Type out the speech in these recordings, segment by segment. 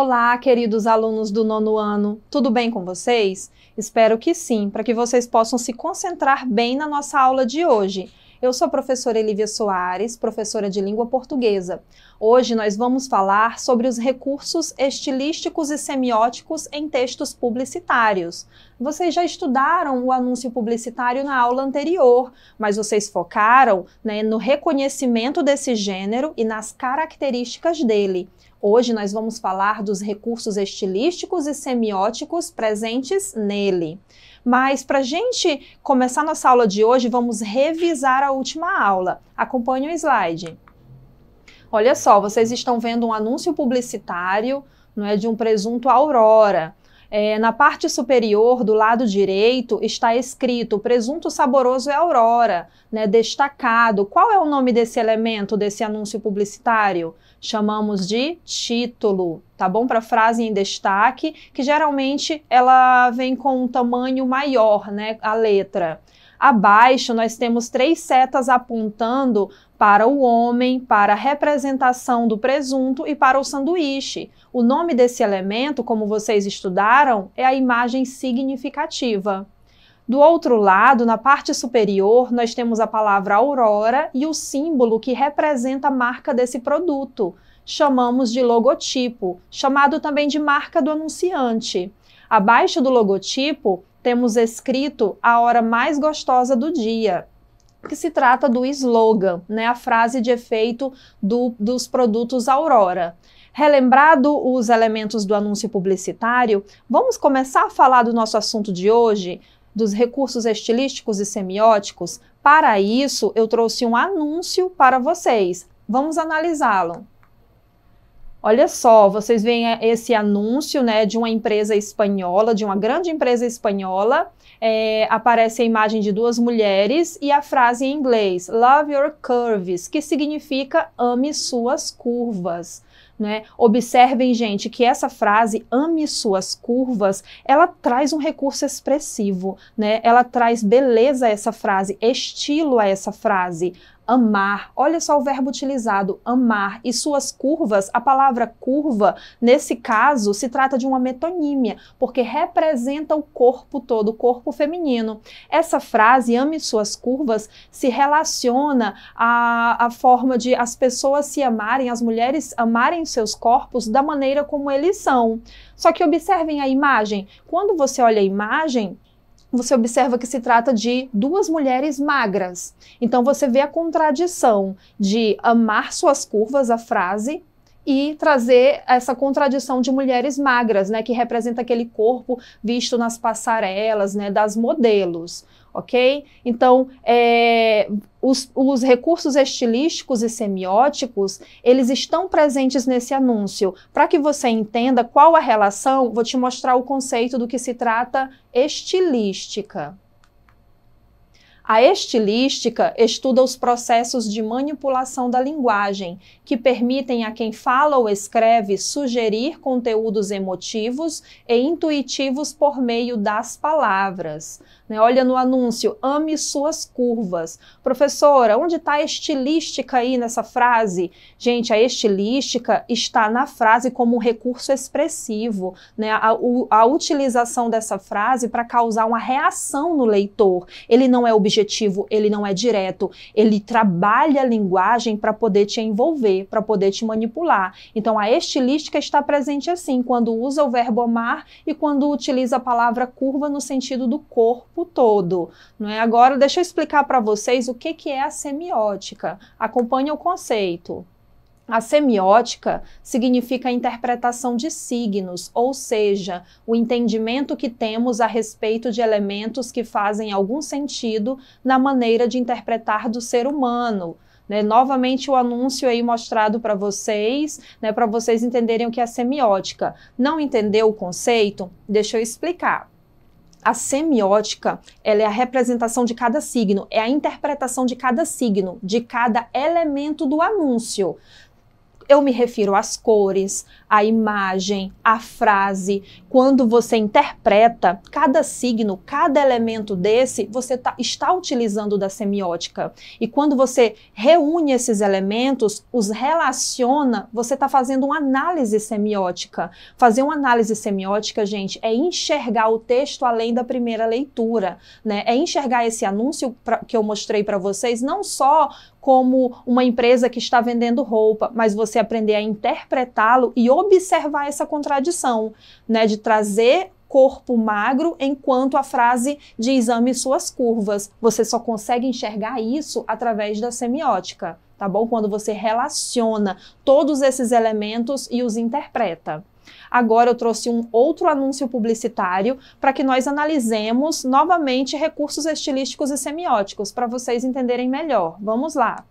Olá, queridos alunos do nono ano, tudo bem com vocês? Espero que sim, para que vocês possam se concentrar bem na nossa aula de hoje. Eu sou a professora Elívia Soares, professora de língua portuguesa. Hoje nós vamos falar sobre os recursos estilísticos e semióticos em textos publicitários. Vocês já estudaram o anúncio publicitário na aula anterior, mas vocês focaram né, no reconhecimento desse gênero e nas características dele. Hoje nós vamos falar dos recursos estilísticos e semióticos presentes nele. Mas para a gente começar nossa aula de hoje, vamos revisar a última aula. Acompanhe o slide. Olha só, vocês estão vendo um anúncio publicitário não é de um presunto aurora. É, na parte superior, do lado direito, está escrito presunto saboroso é aurora, né, destacado. Qual é o nome desse elemento, desse anúncio publicitário? Chamamos de título, tá bom? Para frase em destaque, que geralmente ela vem com um tamanho maior, né, a letra. Abaixo, nós temos três setas apontando para o homem, para a representação do presunto e para o sanduíche. O nome desse elemento, como vocês estudaram, é a imagem significativa. Do outro lado, na parte superior, nós temos a palavra aurora e o símbolo que representa a marca desse produto. Chamamos de logotipo, chamado também de marca do anunciante. Abaixo do logotipo, temos escrito a hora mais gostosa do dia, que se trata do slogan, né, a frase de efeito do, dos produtos Aurora. Relembrado os elementos do anúncio publicitário, vamos começar a falar do nosso assunto de hoje, dos recursos estilísticos e semióticos. Para isso, eu trouxe um anúncio para vocês. Vamos analisá-lo. Olha só, vocês veem é, esse anúncio né, de uma empresa espanhola, de uma grande empresa espanhola. É, aparece a imagem de duas mulheres e a frase em inglês, Love Your Curves, que significa ame suas curvas. Né? Observem, gente, que essa frase ame suas curvas, ela traz um recurso expressivo, né? Ela traz beleza a essa frase, estilo a essa frase amar. Olha só o verbo utilizado, amar, e suas curvas, a palavra curva, nesse caso, se trata de uma metonímia, porque representa o corpo todo, o corpo feminino. Essa frase, ame suas curvas, se relaciona à, à forma de as pessoas se amarem, as mulheres amarem seus corpos da maneira como eles são. Só que observem a imagem. Quando você olha a imagem, você observa que se trata de duas mulheres magras. Então você vê a contradição de amar suas curvas, a frase, e trazer essa contradição de mulheres magras, né, que representa aquele corpo visto nas passarelas, né, das modelos ok? Então, é, os, os, recursos estilísticos e semióticos, eles estão presentes nesse anúncio. Para que você entenda qual a relação, vou te mostrar o conceito do que se trata estilística. A estilística estuda os processos de manipulação da linguagem que permitem a quem fala ou escreve sugerir conteúdos emotivos e intuitivos por meio das palavras. Né? Olha no anúncio, ame suas curvas. Professora, onde está a estilística aí nessa frase? Gente, a estilística está na frase como um recurso expressivo, né? a, a utilização dessa frase para causar uma reação no leitor. Ele não é objetivo, ele não é direto, ele trabalha a linguagem para poder te envolver para poder te manipular. Então a estilística está presente assim, quando usa o verbo amar e quando utiliza a palavra curva no sentido do corpo todo. Não é? Agora deixa eu explicar para vocês o que, que é a semiótica. Acompanhe o conceito. A semiótica significa a interpretação de signos, ou seja, o entendimento que temos a respeito de elementos que fazem algum sentido na maneira de interpretar do ser humano. Né? Novamente o anúncio aí mostrado para vocês, né, para vocês entenderem o que é semiótica. Não entendeu o conceito? Deixa eu explicar. A semiótica, ela é a representação de cada signo, é a interpretação de cada signo, de cada elemento do anúncio. Eu me refiro às cores, à imagem, à frase. Quando você interpreta cada signo, cada elemento desse, você tá, está utilizando da semiótica. E quando você reúne esses elementos, os relaciona, você está fazendo uma análise semiótica. Fazer uma análise semiótica, gente, é enxergar o texto além da primeira leitura. Né? É enxergar esse anúncio pra, que eu mostrei para vocês, não só como uma empresa que está vendendo roupa, mas você aprender a interpretá-lo e observar essa contradição, né, de trazer corpo magro, enquanto a frase de exame suas curvas. Você só consegue enxergar isso através da semiótica, tá bom? Quando você relaciona todos esses elementos e os interpreta. Agora eu trouxe um outro anúncio publicitário para que nós analisemos novamente recursos estilísticos e semióticos para vocês entenderem melhor. Vamos lá.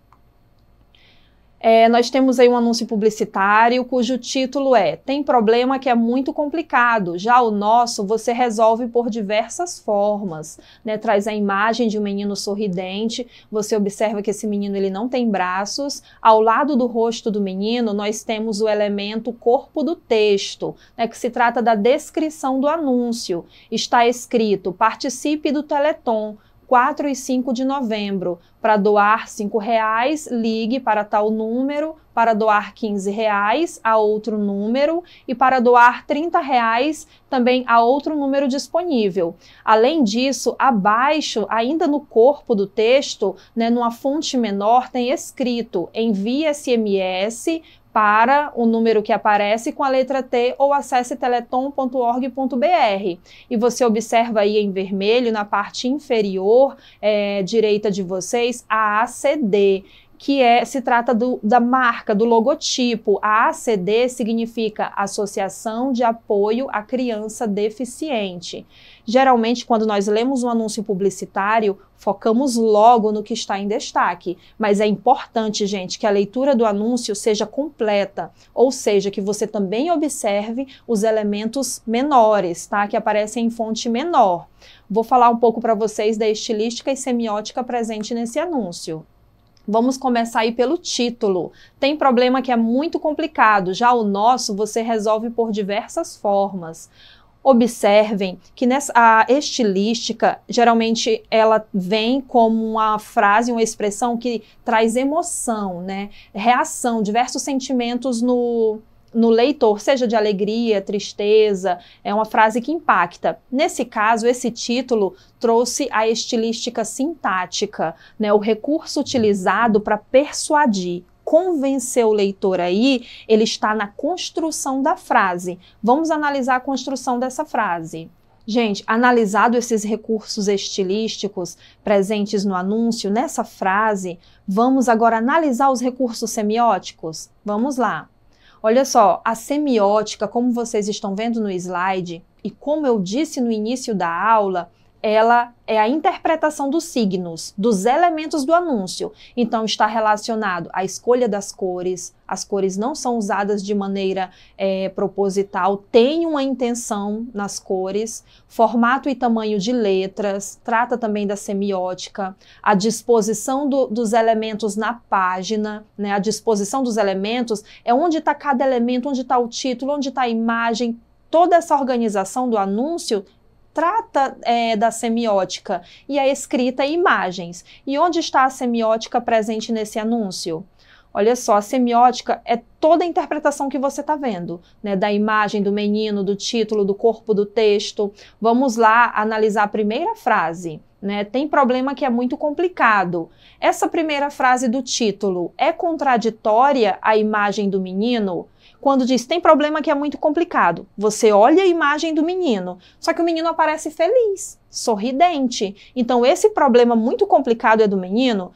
É, nós temos aí um anúncio publicitário cujo título é Tem problema que é muito complicado, já o nosso você resolve por diversas formas. Né? Traz a imagem de um menino sorridente, você observa que esse menino ele não tem braços. Ao lado do rosto do menino, nós temos o elemento corpo do texto, né? que se trata da descrição do anúncio. Está escrito: participe do Teleton. 4 e 5 de novembro. Para doar R$ reais, ligue para tal número, para doar R$ reais a outro número e para doar R$ reais também a outro número disponível. Além disso, abaixo, ainda no corpo do texto, né, numa fonte menor, tem escrito envie SMS para o número que aparece com a letra T ou acesse teleton.org.br. E você observa aí em vermelho, na parte inferior é, direita de vocês, a ACD que é, se trata do, da marca, do logotipo. A ACD significa Associação de Apoio à Criança Deficiente. Geralmente, quando nós lemos um anúncio publicitário, focamos logo no que está em destaque. Mas é importante, gente, que a leitura do anúncio seja completa, ou seja, que você também observe os elementos menores, tá? Que aparecem em fonte menor. Vou falar um pouco para vocês da estilística e semiótica presente nesse anúncio. Vamos começar aí pelo título. Tem problema que é muito complicado, já o nosso você resolve por diversas formas. Observem que nessa a estilística, geralmente ela vem como uma frase, uma expressão que traz emoção, né? Reação, diversos sentimentos no no leitor, seja de alegria, tristeza, é uma frase que impacta. Nesse caso, esse título trouxe a estilística sintática, né, o recurso utilizado para persuadir, convencer o leitor aí, ele está na construção da frase. Vamos analisar a construção dessa frase. Gente, analisado esses recursos estilísticos presentes no anúncio, nessa frase, vamos agora analisar os recursos semióticos? Vamos lá. Olha só, a semiótica, como vocês estão vendo no slide, e como eu disse no início da aula, ela é a interpretação dos signos, dos elementos do anúncio. Então está relacionado à escolha das cores, as cores não são usadas de maneira é, proposital, tem uma intenção nas cores, formato e tamanho de letras, trata também da semiótica, a disposição do, dos elementos na página, né? a disposição dos elementos é onde está cada elemento, onde está o título, onde está a imagem, toda essa organização do anúncio trata é, da semiótica e a escrita e imagens. E onde está a semiótica presente nesse anúncio? Olha só, a semiótica é toda a interpretação que você está vendo, né? Da imagem, do menino, do título, do corpo do texto. Vamos lá analisar a primeira frase. Né? Tem problema que é muito complicado. Essa primeira frase do título é contraditória à imagem do menino? quando diz tem problema que é muito complicado. Você olha a imagem do menino, só que o menino aparece feliz, sorridente. Então esse problema muito complicado é do menino?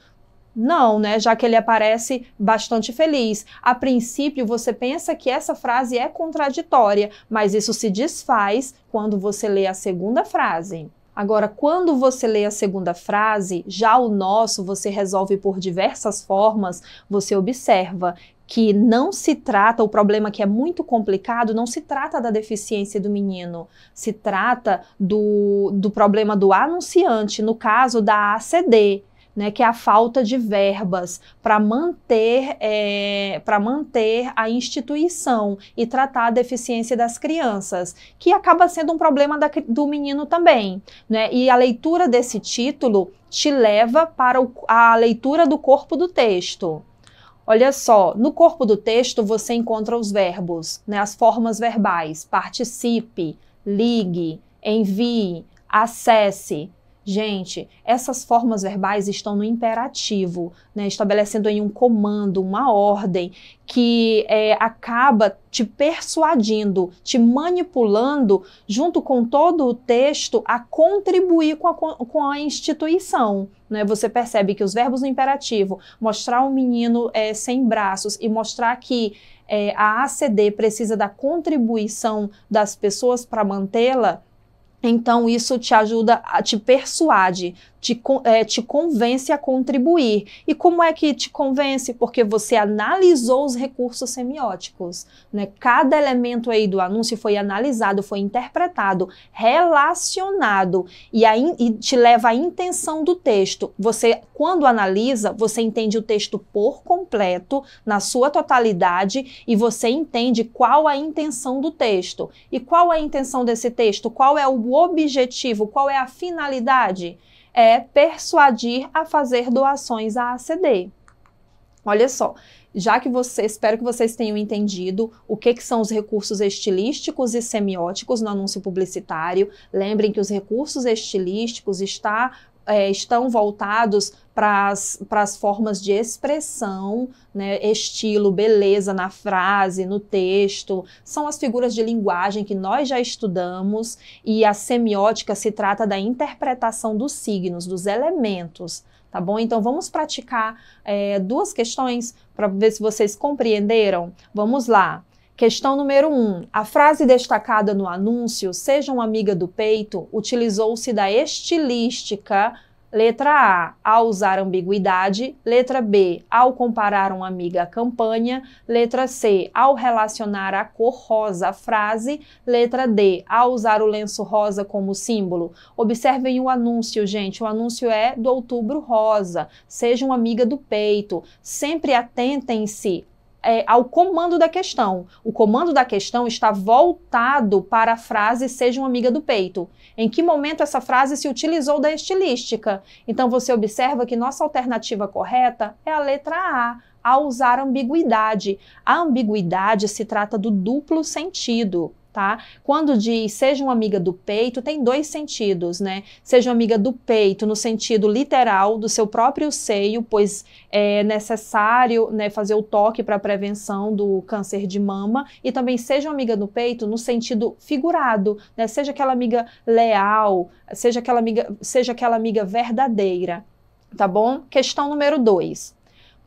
Não, né? Já que ele aparece bastante feliz. A princípio, você pensa que essa frase é contraditória, mas isso se desfaz quando você lê a segunda frase. Agora, quando você lê a segunda frase, já o nosso você resolve por diversas formas, você observa que não se trata, o problema que é muito complicado, não se trata da deficiência do menino, se trata do, do problema do anunciante, no caso da ACD. Né, que é a falta de verbas para manter, é, manter a instituição e tratar a deficiência das crianças, que acaba sendo um problema da, do menino também. Né? E a leitura desse título te leva para o, a leitura do corpo do texto. Olha só, no corpo do texto você encontra os verbos, né, as formas verbais: participe, ligue, envie, acesse, Gente, essas formas verbais estão no imperativo, né? estabelecendo aí um comando, uma ordem que é, acaba te persuadindo, te manipulando, junto com todo o texto, a contribuir com a, com a instituição. Né? Você percebe que os verbos no imperativo, mostrar um menino é, sem braços e mostrar que é, a ACD precisa da contribuição das pessoas para mantê-la então, isso te ajuda a te persuade, te, é, te convence a contribuir. E como é que te convence? Porque você analisou os recursos semióticos. Né? Cada elemento aí do anúncio foi analisado, foi interpretado, relacionado e, a e te leva à intenção do texto. Você, quando analisa, você entende o texto por completo, na sua totalidade, e você entende qual a intenção do texto. E qual a intenção desse texto? Qual é o objetivo? Qual é a finalidade? é persuadir a fazer doações à ACD. Olha só, já que vocês, espero que vocês tenham entendido o que, que são os recursos estilísticos e semióticos no anúncio publicitário. Lembrem que os recursos estilísticos está é, estão voltados para as formas de expressão, né? estilo, beleza na frase, no texto, são as figuras de linguagem que nós já estudamos, e a semiótica se trata da interpretação dos signos, dos elementos, tá bom? Então vamos praticar é, duas questões para ver se vocês compreenderam. Vamos lá. Questão número 1. Um, a frase destacada no anúncio, seja uma amiga do peito, utilizou-se da estilística, letra A, ao usar ambiguidade, letra B, ao comparar uma amiga à campanha, letra C, ao relacionar a cor rosa à frase, letra D, ao usar o lenço rosa como símbolo. Observem o anúncio, gente, o anúncio é do outubro rosa, seja uma amiga do peito, sempre atentem-se é, ao comando da questão. O comando da questão está voltado para a frase seja uma amiga do peito. Em que momento essa frase se utilizou da estilística? Então você observa que nossa alternativa correta é a letra A, a usar ambiguidade. A ambiguidade se trata do duplo sentido tá? Quando diz seja uma amiga do peito, tem dois sentidos, né? Seja uma amiga do peito no sentido literal do seu próprio seio, pois é necessário né, fazer o toque para prevenção do câncer de mama, e também seja uma amiga do peito no sentido figurado, né? Seja aquela amiga leal, seja aquela amiga, seja aquela amiga verdadeira, tá bom? Questão número dois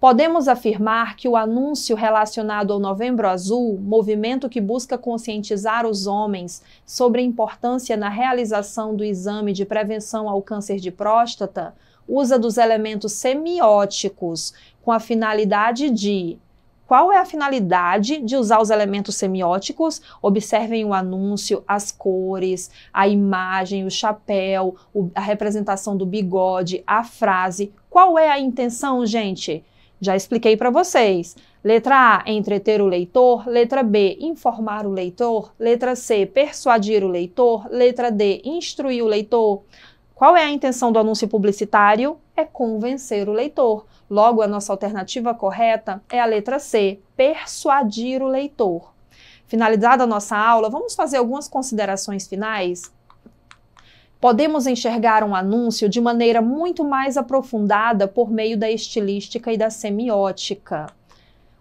Podemos afirmar que o anúncio relacionado ao Novembro Azul, movimento que busca conscientizar os homens sobre a importância na realização do exame de prevenção ao câncer de próstata, usa dos elementos semióticos com a finalidade de qual é a finalidade de usar os elementos semióticos? Observem o anúncio, as cores, a imagem, o chapéu, a representação do bigode, a frase. Qual é a intenção, gente? Já expliquei para vocês. Letra A, entreter o leitor. Letra B, informar o leitor. Letra C, persuadir o leitor. Letra D, instruir o leitor. Qual é a intenção do anúncio publicitário? É convencer o leitor. Logo, a nossa alternativa correta é a letra C, persuadir o leitor. Finalizada a nossa aula, vamos fazer algumas considerações finais? Podemos enxergar um anúncio de maneira muito mais aprofundada por meio da estilística e da semiótica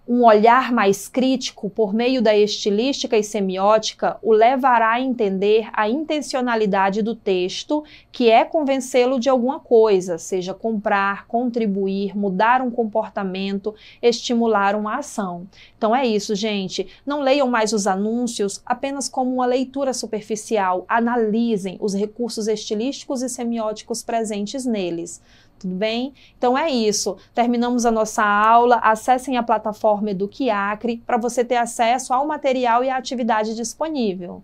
um olhar mais crítico por meio da estilística e semiótica o levará a entender a intencionalidade do texto, que é convencê-lo de alguma coisa, seja comprar, contribuir, mudar um comportamento, estimular uma ação. Então é isso, gente. Não leiam mais os anúncios apenas como uma leitura superficial. Analisem os recursos estilísticos e semióticos presentes neles tudo bem? Então é isso. Terminamos a nossa aula. Acessem a plataforma Eduquiacre para você ter acesso ao material e à atividade disponível.